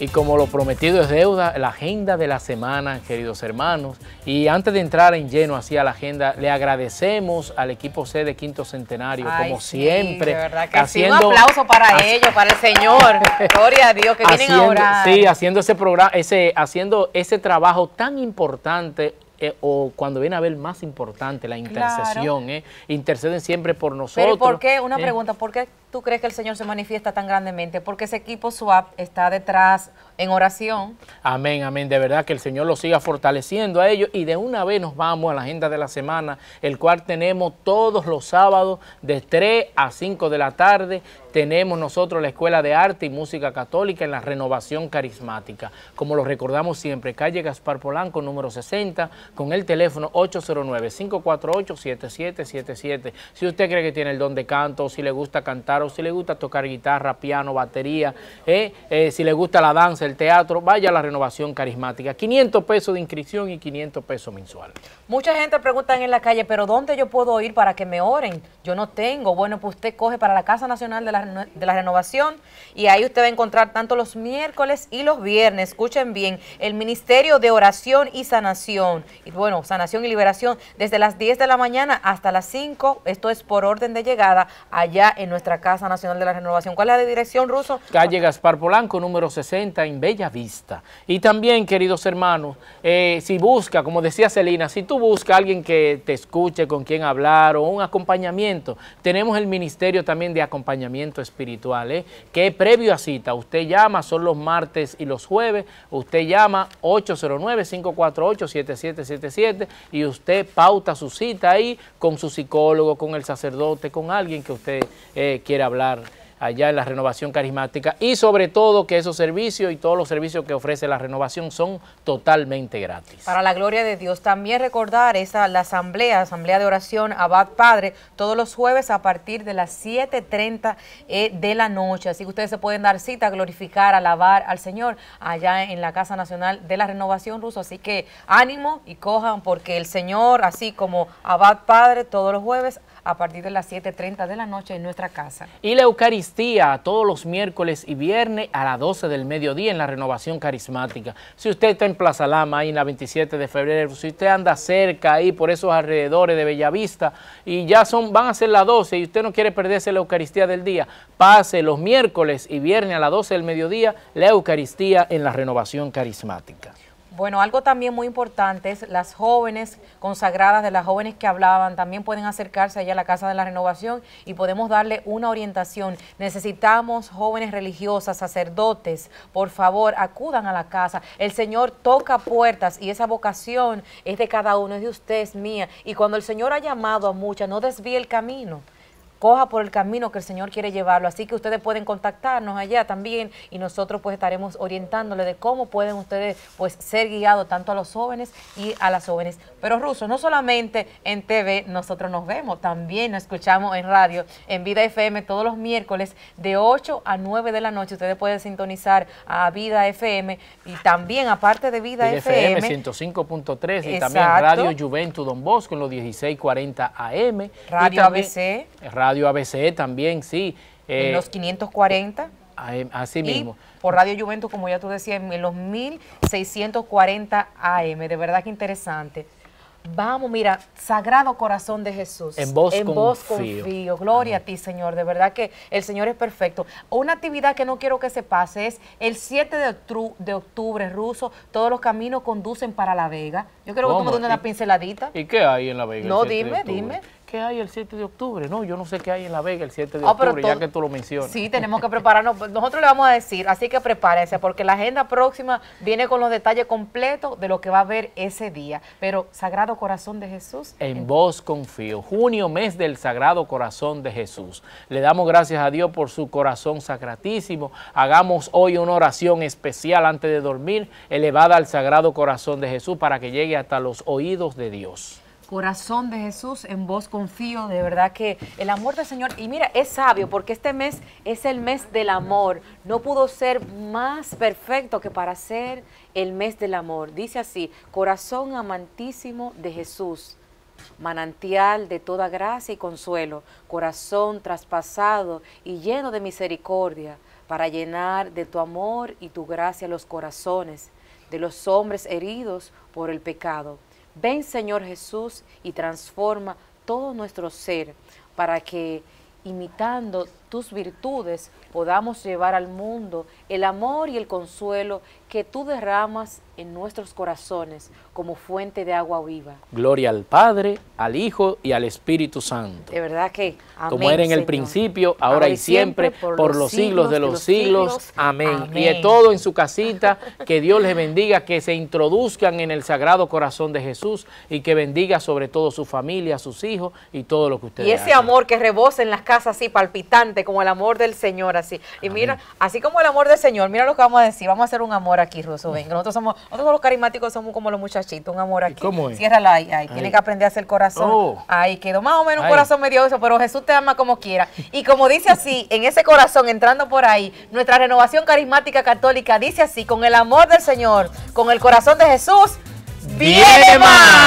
Y como lo prometido es deuda, la agenda de la semana, queridos hermanos. Y antes de entrar en lleno así a la agenda, le agradecemos al equipo C de Quinto Centenario, como siempre. haciendo, un aplauso para ellos, para el Señor. Gloria a Dios, que vienen a Sí, haciendo ese programa, ese, haciendo ese trabajo tan importante eh, o cuando viene a ver más importante la intercesión, eh. interceden siempre por nosotros. Pero ¿por qué? Una eh. pregunta, ¿por qué tú crees que el Señor se manifiesta tan grandemente? Porque ese equipo SWAP está detrás en oración. Amén, amén. De verdad que el Señor lo siga fortaleciendo a ellos. Y de una vez nos vamos a la agenda de la semana, el cual tenemos todos los sábados de 3 a 5 de la tarde. Tenemos nosotros la Escuela de Arte y Música Católica en la Renovación Carismática. Como lo recordamos siempre, calle Gaspar Polanco, número 60, con el teléfono 809-548-7777. Si usted cree que tiene el don de canto, o si le gusta cantar, o si le gusta tocar guitarra, piano, batería, eh, eh, si le gusta la danza, el teatro, vaya a la renovación carismática. 500 pesos de inscripción y 500 pesos mensual. Mucha gente pregunta en la calle, pero ¿dónde yo puedo ir para que me oren? Yo no tengo. Bueno, pues usted coge para la Casa Nacional de la, de la Renovación y ahí usted va a encontrar tanto los miércoles y los viernes, escuchen bien, el Ministerio de Oración y Sanación. Y bueno, Sanación y Liberación desde las 10 de la mañana hasta las 5, esto es por orden de llegada allá en nuestra casa Casa Nacional de la Renovación. ¿Cuál es la dirección, Ruso? Calle Gaspar Polanco, número 60, en Bella Vista. Y también, queridos hermanos, eh, si busca, como decía Celina, si tú buscas alguien que te escuche, con quien hablar o un acompañamiento, tenemos el Ministerio también de Acompañamiento Espiritual, eh, que previo a cita, usted llama, son los martes y los jueves, usted llama 809-548-7777 y usted pauta su cita ahí con su psicólogo, con el sacerdote, con alguien que usted eh, quiere hablar allá en la renovación carismática y sobre todo que esos servicios y todos los servicios que ofrece la renovación son totalmente gratis. Para la gloria de Dios, también recordar esa, la asamblea, asamblea de oración Abad Padre, todos los jueves a partir de las 7.30 eh, de la noche, así que ustedes se pueden dar cita, glorificar, alabar al Señor allá en la Casa Nacional de la Renovación Ruso, así que ánimo y cojan porque el Señor, así como Abad Padre, todos los jueves a partir de las 7.30 de la noche en nuestra casa. Y la Eucaristía Eucaristía todos los miércoles y viernes a las 12 del mediodía en la Renovación Carismática. Si usted está en Plaza Lama, ahí en la 27 de febrero, si usted anda cerca ahí por esos alrededores de Bellavista y ya son, van a ser las 12 y usted no quiere perderse la Eucaristía del día, pase los miércoles y viernes a las 12 del mediodía la Eucaristía en la Renovación Carismática. Bueno, algo también muy importante es las jóvenes consagradas de las jóvenes que hablaban también pueden acercarse allá a la Casa de la Renovación y podemos darle una orientación. Necesitamos jóvenes religiosas, sacerdotes, por favor, acudan a la casa. El Señor toca puertas y esa vocación es de cada uno, es de ustedes, mía. Y cuando el Señor ha llamado a muchas, no desvíe el camino coja por el camino que el Señor quiere llevarlo. Así que ustedes pueden contactarnos allá también y nosotros pues estaremos orientándole de cómo pueden ustedes pues ser guiados tanto a los jóvenes y a las jóvenes. Pero Ruso, no solamente en TV nosotros nos vemos, también nos escuchamos en radio, en Vida FM todos los miércoles de 8 a 9 de la noche. Ustedes pueden sintonizar a Vida FM y también aparte de Vida FM, FM 105.3 y también Radio Juventud Don Bosco en los 1640 AM. Radio ABC. Radio Radio ABC también, sí. Eh, en los 540. Así mismo. por Radio Juventus, como ya tú decías, en los 1640 AM. De verdad que interesante. Vamos, mira, Sagrado Corazón de Jesús. En vos, en confío. vos confío. Gloria a ti, Señor. De verdad que el Señor es perfecto. Una actividad que no quiero que se pase es el 7 de, octubre, ruso. Todos los caminos conducen para La Vega. Yo creo que tú me una pinceladita. ¿Y qué hay en La Vega? No, dime, dime. ¿qué hay el 7 de octubre? No, yo no sé qué hay en La Vega el 7 de ah, octubre, ya que tú lo mencionas. Sí, tenemos que prepararnos. Nosotros le vamos a decir, así que prepárense, porque la agenda próxima viene con los detalles completos de lo que va a haber ese día. Pero Sagrado Corazón de Jesús. En, en vos confío. Junio, mes del Sagrado Corazón de Jesús. Le damos gracias a Dios por su corazón sacratísimo. Hagamos hoy una oración especial antes de dormir, elevada al Sagrado Corazón de Jesús para que llegue hasta los oídos de Dios. Corazón de Jesús, en vos confío, de verdad que el amor del Señor, y mira, es sabio porque este mes es el mes del amor, no pudo ser más perfecto que para ser el mes del amor. Dice así, corazón amantísimo de Jesús, manantial de toda gracia y consuelo, corazón traspasado y lleno de misericordia, para llenar de tu amor y tu gracia los corazones de los hombres heridos por el pecado Ven Señor Jesús y transforma todo nuestro ser para que imitando tus virtudes podamos llevar al mundo el amor y el consuelo que tú derramas en nuestros corazones como fuente de agua viva. Gloria al Padre, al Hijo y al Espíritu Santo. De verdad que Como era en el principio, ahora, y siempre, por, los siglos, de los, siglos. Amén. Y de todo en su casita, que Dios les bendiga, que se introduzcan en el Sagrado Corazón de Jesús y que bendiga sobre todo su familia, sus hijos y todo lo que ustedes Y ese amor que rebosa en las casas así palpitante, como el amor del Señor así. Y mira, así como el amor del Señor, mira lo que vamos a decir, vamos a hacer un amor aquí, Ruso Venga. Nosotros somos, nosotros los carismáticos somos como los muchachitos, un amor aquí. ¿Cómo es? Ciérrala ahí, Tiene que aprender a hacer corazón. Oh. Ahí quedó más o menos un corazón medio eso, pero Jesús te ama como quiera. Y como dice así, en ese corazón, entrando por ahí, nuestra renovación carismática católica dice así, con el amor del Señor, con el corazón de Jesús, viene más.